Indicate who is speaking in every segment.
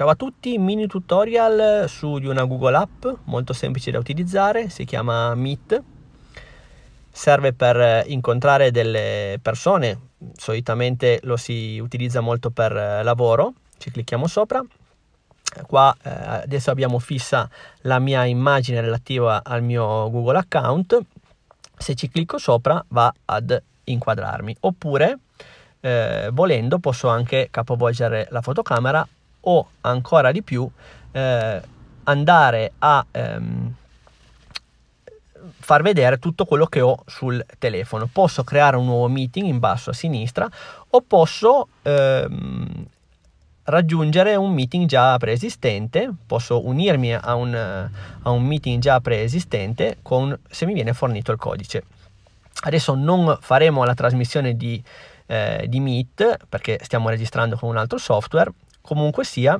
Speaker 1: Ciao a tutti, mini tutorial su di una Google App molto semplice da utilizzare, si chiama Meet. Serve per incontrare delle persone, solitamente lo si utilizza molto per eh, lavoro, ci clicchiamo sopra. Qua eh, adesso abbiamo fissa la mia immagine relativa al mio Google account. Se ci clicco sopra va ad inquadrarmi, oppure eh, volendo posso anche capovolgere la fotocamera o ancora di più eh, andare a ehm, far vedere tutto quello che ho sul telefono. Posso creare un nuovo meeting in basso a sinistra o posso ehm, raggiungere un meeting già preesistente, posso unirmi a un, a un meeting già preesistente con, se mi viene fornito il codice. Adesso non faremo la trasmissione di, eh, di Meet perché stiamo registrando con un altro software, Comunque sia,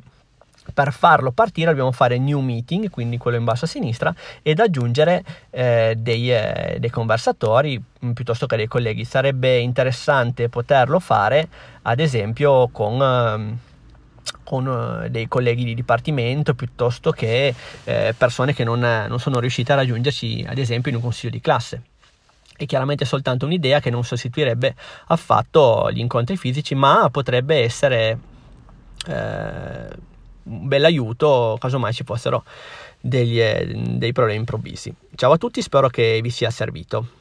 Speaker 1: per farlo partire dobbiamo fare new meeting, quindi quello in basso a sinistra, ed aggiungere eh, dei, eh, dei, conversatori mm, piuttosto che dei colleghi. Sarebbe interessante poterlo fare, ad esempio, con... Ehm, eh, con dei colleghi di dipartimento piuttosto che eh, persone che non, eh, non, sono riuscite a raggiungerci ad esempio in un consiglio di classe. È chiaramente soltanto un'idea che non sostituirebbe affatto gli incontri fisici, ma potrebbe essere eh, un bel aiuto casomai ci fossero degli, eh, dei problemi improvvisi. Ciao a tutti, spero che vi sia servito.